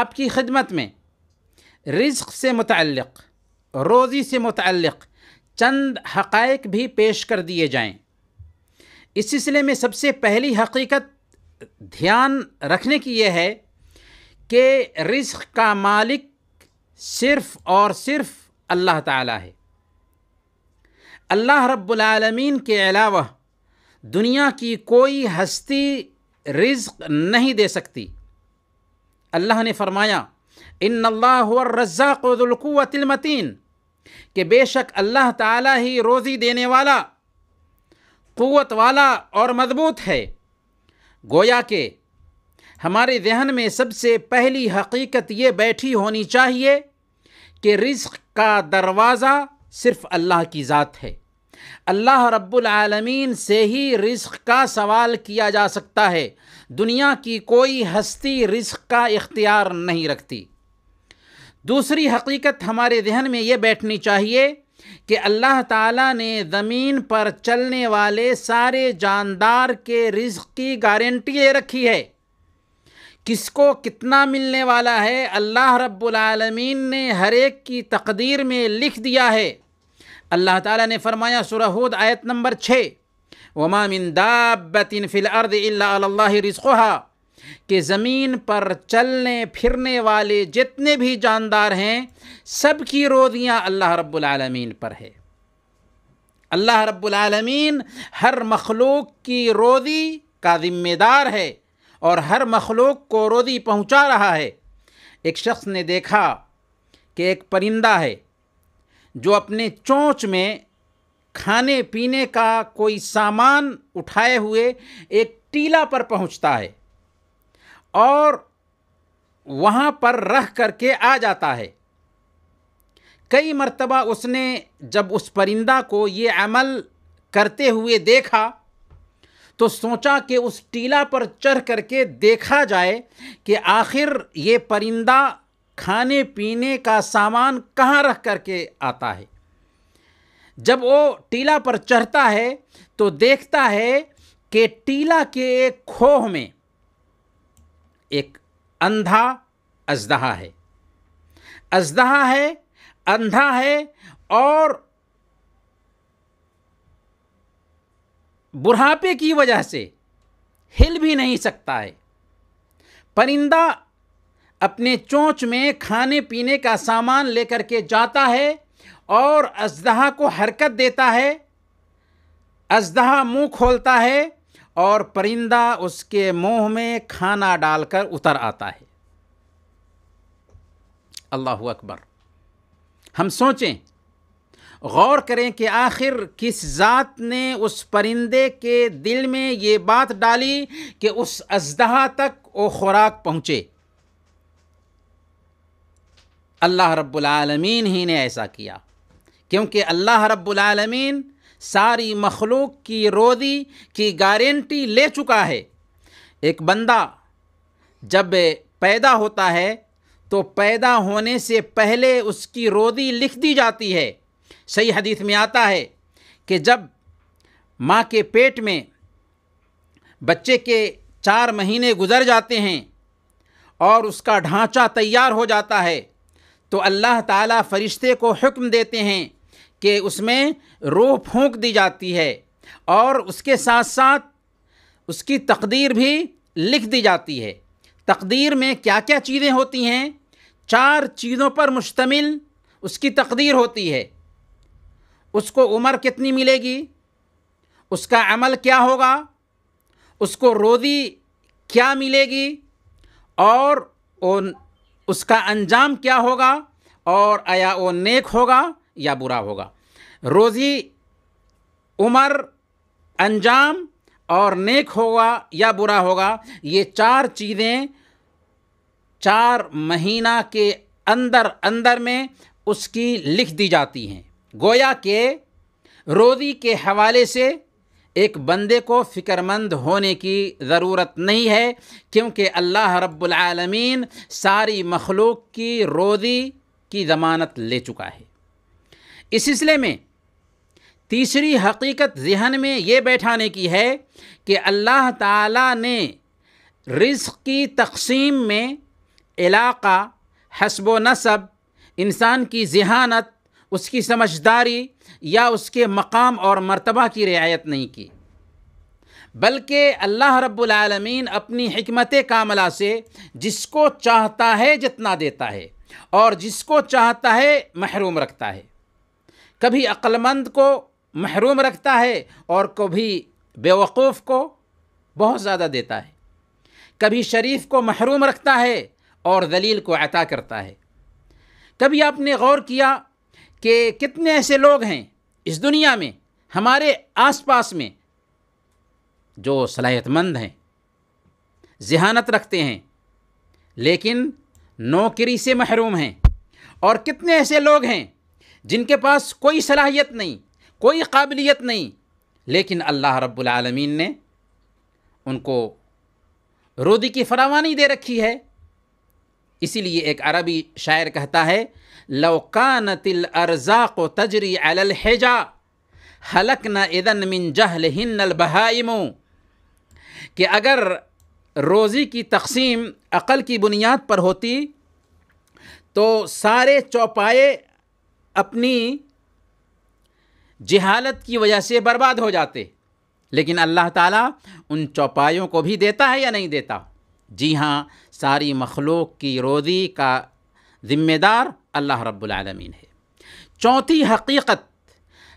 आपकी खिदमत में रिज्क से मुतलक रोज़ी से मुतलक चंद हक़ भी पेश कर दिए जाएं। इस सिलसिले में सबसे पहली हकीकत ध्यान रखने की यह है कि रिज्क का मालिक सिर्फ़ और सिर्फ़ अल्लाह ताला है अल्लाह रब्बुल आलमीन के अलावा दुनिया की कोई हस्ती रिज्क नहीं दे सकती अल्लाह ने फरमाया इन अल्लाहरज़ाक़ुलमतिन कि बेशक अल्लाह ताला ही रोज़ी देने वाला क़वत वाला और मजबूत है गोया के हमारे जहन में सबसे पहली हकीकत ये बैठी होनी चाहिए कि रिज्क का दरवाज़ा सिर्फ़ अल्लाह की ज़ात है अल्लाह रब्बुलमीन से ही रिस्क का सवाल किया जा सकता है दुनिया की कोई हस्ती रिस्क का इख्तियार नहीं रखती दूसरी हकीकत हमारे जहन में ये बैठनी चाहिए कि अल्लाह ताला ने ज़मीन पर चलने वाले सारे जानदार के रिस्क की गारंटी रखी है किसको कितना मिलने वाला है अल्लाह रब्बुल रबालमीन ने हर एक की तकदीर में लिख दिया है अल्लाह ताला ने फरमाया सुरहूद आयत नंबर छः वमा दाबिन फिल अर्द अल्लाह रिस्कोहा कि ज़मीन पर चलने फिरने वाले जितने भी जानदार हैं सब की रोदियाँ अल्लाह रब्बुल पर है अल्लाह रब्बुल हर मखलूक की रोदी का ज़िम्मेदार है और हर मखलूक को रोदी पहुँचा रहा है एक शख्स ने देखा कि एक परिंदा है जो अपने चोंच में खाने पीने का कोई सामान उठाए हुए एक टीला पर पहुंचता है और वहाँ पर रह करके आ जाता है कई मर्तबा उसने जब उस परिंदा को ये अमल करते हुए देखा तो सोचा कि उस टीला पर चढ़ करके देखा जाए कि आखिर ये परिंदा खाने पीने का सामान कहाँ रख करके आता है जब वो टीला पर चढ़ता है तो देखता है कि टीला के एक खोह में एक अंधा अजदहा है अजदहा है अंधा है और बुढ़ापे की वजह से हिल भी नहीं सकता है परिंदा अपने चोंच में खाने पीने का सामान लेकर के जाता है और अजदहा को हरकत देता है अजदहा मुंह खोलता है और परिंदा उसके मुंह में खाना डालकर उतर आता है अल्लाह अकबर हम सोचें गौर करें कि आखिर किस ज़ात ने उस परिंदे के दिल में ये बात डाली कि उस अजदहा तक वो खुराक पहुँचे अल्लाह रब्बुलमीन ही ने ऐसा किया क्योंकि अल्लाह रब्बुलमीन सारी मखलूक की रोदी की गारंटी ले चुका है एक बंदा जब पैदा होता है तो पैदा होने से पहले उसकी रोदी लिख दी जाती है सही हदीत में आता है कि जब माँ के पेट में बच्चे के चार महीने गुजर जाते हैं और उसका ढांचा तैयार हो जाता है तो अल्लाह ताला फ़रिश्ते को हुक्म देते हैं कि उसमें रोह फूंक दी जाती है और उसके साथ साथ उसकी तकदीर भी लिख दी जाती है तकदीर में क्या क्या चीज़ें होती हैं चार चीज़ों पर मुश्तमिल उसकी तकदीर होती है उसको उम्र कितनी मिलेगी उसका अमल क्या होगा उसको रोज़ी क्या मिलेगी और उसका अंजाम क्या होगा और आया वो नेक होगा या बुरा होगा रोज़ी उम्र अंजाम और नेक होगा या बुरा होगा ये चार चीज़ें चार महीना के अंदर अंदर में उसकी लिख दी जाती हैं गोया के रोज़ी के हवाले से एक बंदे को फ़िक्रमंद होने की ज़रूरत नहीं है क्योंकि अल्लाह रब्बुलआलमीन सारी मखलूक की रोज़ी की ज़मानत ले चुका है इस सिलसिले में तीसरी हकीकत जहन में ये बैठाने की है कि अल्लाह ताला ने रिज़ की तकसीम में इलाक़ा हसब नसब इंसान की जहानत उसकी समझदारी या उसके मकाम और मर्तबा की रियायत नहीं की बल्कि अल्लाह रब्बुल आलमीन अपनी हमत कामला से जिसको चाहता है जितना देता है और जिसको चाहता है महरूम रखता है कभी अक्लमंद को महरूम रखता है और कभी बेवकूफ़ को बहुत ज़्यादा देता है कभी शरीफ को महरूम रखता है और दलील को अता करता है कभी आपने गौर किया कि कितने ऐसे लोग हैं इस दुनिया में हमारे आसपास में जो सलाहतमंद हैं जहानत रखते हैं लेकिन नौकरी से महरूम हैं और कितने ऐसे लोग हैं जिनके पास कोई सलाहियत नहीं कोई काबिलियत नहीं लेकिन अल्लाह रब्बुल रब्लमीन ने उनको रोदी की फरावानी दे रखी है इसीलिए एक अरबी शायर कहता है लौकान तिल अर्जा को तजरी हेजा हलक न इदन मिन जहल हिन्न बहाइमो कि अगर रोज़ी की तकसीम अक़ल की बुनियाद पर होती तो सारे चौपाए अपनी जहालत की वजह से बर्बाद हो जाते लेकिन अल्लाह ताला उन चौपायों को भी देता है या नहीं देता जी हाँ सारी मखलूक की रोज़ी का ज़िम्मेदार अल्लाह रब्बुलमीन है चौथी हकीकत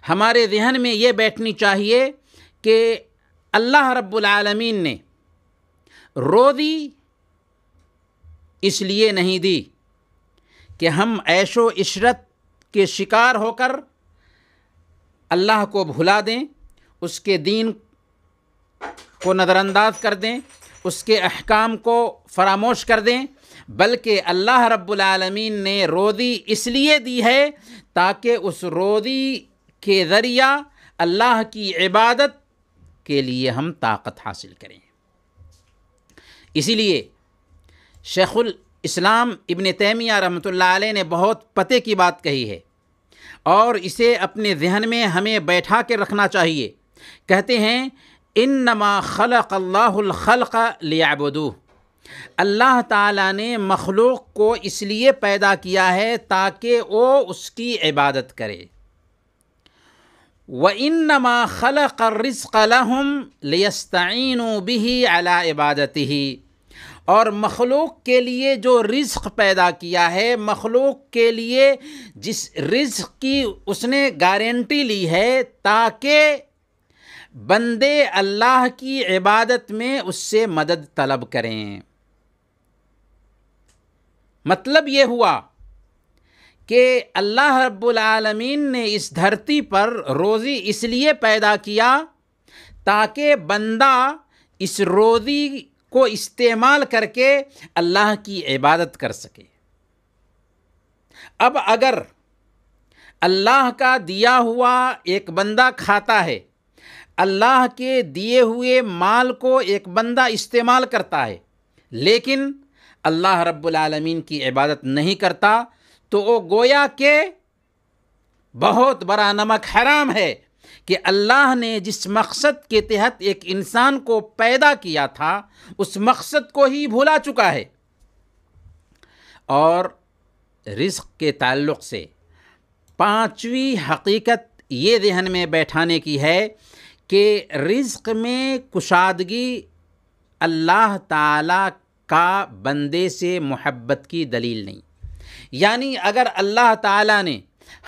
हमारे जहन में ये बैठनी चाहिए कि अल्लाह रब्बुलमीन ने रोज़ी इसलिए नहीं दी कि हम ऐशो इशरत के शिकार होकर अल्लाह को भुला दें उसके दीन को नज़रअंदाज कर दें उसके अहकाम को फरामोश कर दें बल्कि अल्लाह रब्बुलआलमीन ने रोदी इसलिए दी है ताकि उस रोदी के ज़रिया अल्लाह की इबादत के लिए हम ताकत हासिल करें इसीलिए शेखुल इस्लाम इबन तैमिया रहमतुल्लाह अलैह ने बहुत पते की बात कही है और इसे अपने जहन में हमें बैठा के रखना चाहिए कहते हैं इन नमा ख़ल अल्लाखलक लियाबदू अल्लाह ताला ने मखलूक को इसलिए पैदा किया है ताकि वो उसकी इबादत करे व इन नमा खलक रिस्कलहम लियस्तीन बिही अला इबादत ही और मखलूक के लिए जो रिस्क पैदा किया है मखलूक के लिए जिस रिस्क की उसने गारंटी ली है ताकि बंदे अल्लाह की इबादत में उससे मदद तलब करें मतलब ये हुआ कि अल्लाह रब्बुल आलमीन ने इस धरती पर रोज़ी इसलिए पैदा किया ताकि बंदा इस रोज़ी को इस्तेमाल करके अल्लाह की इबादत कर सके अब अगर अल्लाह का दिया हुआ एक बंदा खाता है अल्लाह के दिए हुए माल को एक बंदा इस्तेमाल करता है लेकिन अल्लाह रब्बुलमीन की इबादत नहीं करता तो वो गोया के बहुत बड़ा नमक हराम है कि अल्लाह ने जिस मकसद के तहत एक इंसान को पैदा किया था उस मकसद को ही भुला चुका है और रिस्क के ताल्लुक़ से पाँचवीं हकीकत ये जहन में बैठाने की है कि रिज़ में कुशादगी अल्लाह ताला का बंदे से मोहब्बत की दलील नहीं यानी अगर अल्लाह ताला ने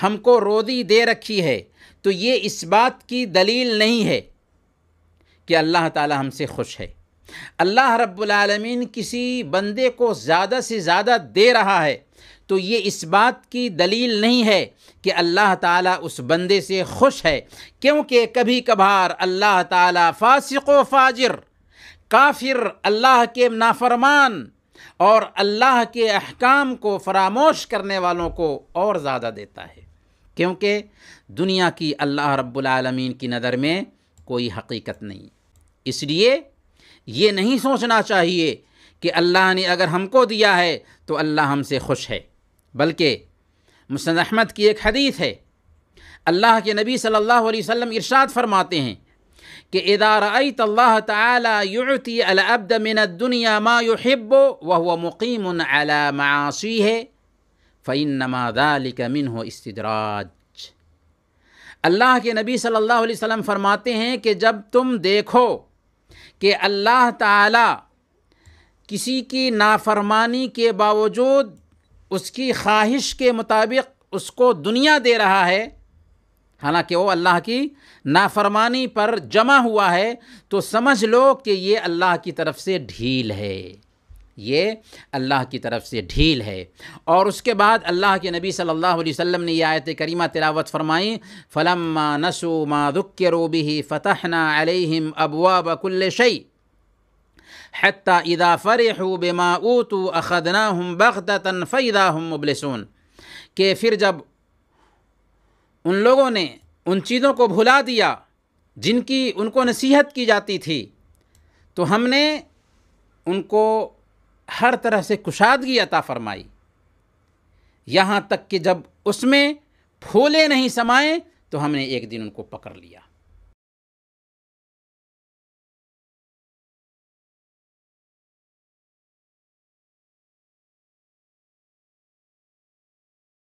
हमको रोज़ी दे रखी है तो ये इस बात की दलील नहीं है कि अल्लाह ताला हमसे खुश है अल्लाह रब्बुल रब्लमीन किसी बंदे को ज़्यादा से ज़्यादा दे रहा है तो ये इस बात की दलील नहीं है कि अल्लाह ताला उस बंदे से खुश है क्योंकि कभी कभार अल्लाह ताला फासिक व फाजिर काफिर अल्लाह के नाफरमान और अल्लाह के अहकाम को फरामोश करने वालों को और ज़्यादा देता है क्योंकि दुनिया की अल्लाह रब्बुल की नज़र में कोई हकीकत नहीं इसलिए ये नहीं सोचना चाहिए कि अल्लाह ने अगर हमको दिया है तो अल्लाह हमसे खुश है बल्कि मुसन अहमद की एक हदीत है अल्लाह के नबी सल्लल्लाहु अलैहि वसल्लम इरशाद फरमाते हैं कि इदार तल्ला तयती अलअब्द मिन दुनिया मा हिब्बो वह हुआ मुकीम मासी है फ़ैन नमादालिक मिन हो इस्तराज अल्लाह के नबी सल्लल्लाहु अलैहि वसल्लम फरमाते हैं कि जब तुम देखो कि अल्लाह ताला किसी की नाफरमानी के बावजूद उसकी ख्वाहिश के मुताबिक उसको दुनिया दे रहा है हालांकि वो अल्लाह की नाफरमानी पर जमा हुआ है तो समझ लो कि ये अल्लाह की तरफ से ढील है ये अल्लाह की तरफ से ढील है और उसके बाद अल्लाह के नबी सल्लल्लाहु अलैहि वसल्लम ने यह आयत करीमा तिलावत फरमाई फ़लम नसु मादुक्के रोबी फ़तहना अलहिम अबवा बकुल्ल शई हती इदा फ़रहू बेमा ऊतू अखदना हम बख्तन फ़ैदा हम मुबलसून के फिर जब उन लोगों ने उन चीज़ों को भुला दिया जिनकी उनको नसीहत की जाती थी तो हमने उनको हर तरह से कुशादगी अता फ़रमाई यहाँ तक कि जब उसमें फूले नहीं समाए तो हमने एक दिन उनको पकड़ लिया